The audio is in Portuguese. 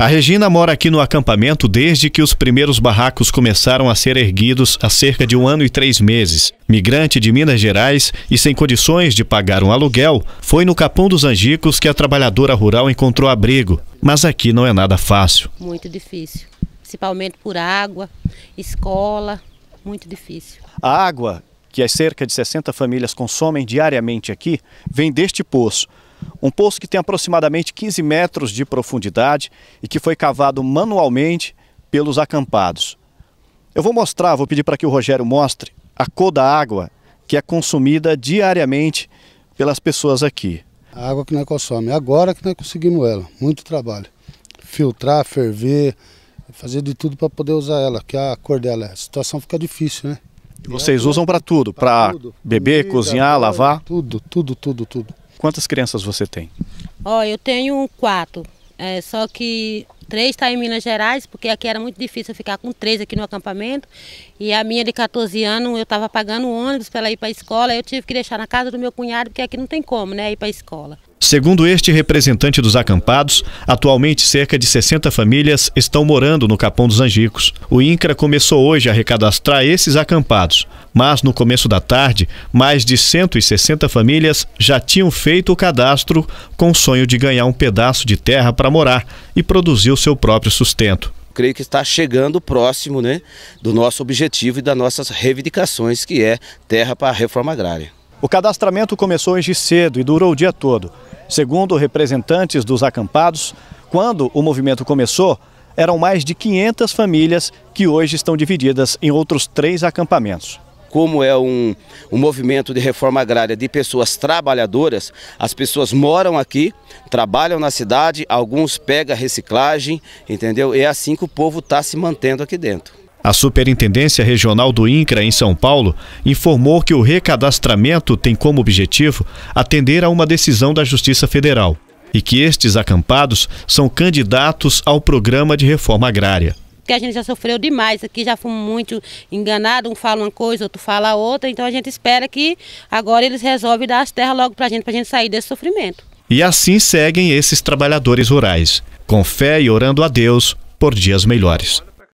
A Regina mora aqui no acampamento desde que os primeiros barracos começaram a ser erguidos há cerca de um ano e três meses. Migrante de Minas Gerais e sem condições de pagar um aluguel, foi no Capão dos Angicos que a trabalhadora rural encontrou abrigo. Mas aqui não é nada fácil. Muito difícil, principalmente por água, escola, muito difícil. A água que as cerca de 60 famílias consomem diariamente aqui, vem deste poço. Um poço que tem aproximadamente 15 metros de profundidade e que foi cavado manualmente pelos acampados. Eu vou mostrar, vou pedir para que o Rogério mostre a cor da água que é consumida diariamente pelas pessoas aqui. A água que nós consomem, agora que nós conseguimos ela, muito trabalho. Filtrar, ferver, fazer de tudo para poder usar ela, que a cor dela. É. A situação fica difícil, né? Vocês usam para tudo, para beber, comida, cozinhar, lavar? Tudo, tudo, tudo, tudo. Quantas crianças você tem? Ó, oh, eu tenho quatro. É, só que três está em Minas Gerais, porque aqui era muito difícil ficar com três aqui no acampamento. E a minha de 14 anos, eu estava pagando ônibus para ela ir para a escola, eu tive que deixar na casa do meu cunhado, porque aqui não tem como, né, ir para a escola. Segundo este representante dos acampados, atualmente cerca de 60 famílias estão morando no Capão dos Angicos. O INCRA começou hoje a recadastrar esses acampados, mas no começo da tarde, mais de 160 famílias já tinham feito o cadastro com o sonho de ganhar um pedaço de terra para morar e produzir o seu próprio sustento creio que está chegando próximo né, do nosso objetivo e das nossas reivindicações, que é terra para a reforma agrária. O cadastramento começou hoje cedo e durou o dia todo. Segundo representantes dos acampados, quando o movimento começou, eram mais de 500 famílias que hoje estão divididas em outros três acampamentos como é um, um, movimento de reforma agrária de pessoas trabalhadoras, as pessoas moram aqui, trabalham na cidade, alguns pegam reciclagem, entendeu? É assim que o povo está se mantendo aqui dentro. A Superintendência Regional do INCRA em São Paulo informou que o recadastramento tem como objetivo atender a uma decisão da Justiça Federal e que estes acampados são candidatos ao programa de reforma agrária porque a gente já sofreu demais aqui, já fomos muito enganados, um fala uma coisa, outro fala outra, então a gente espera que agora eles resolvem dar as terras logo para a gente, para a gente sair desse sofrimento. E assim seguem esses trabalhadores rurais, com fé e orando a Deus por dias melhores.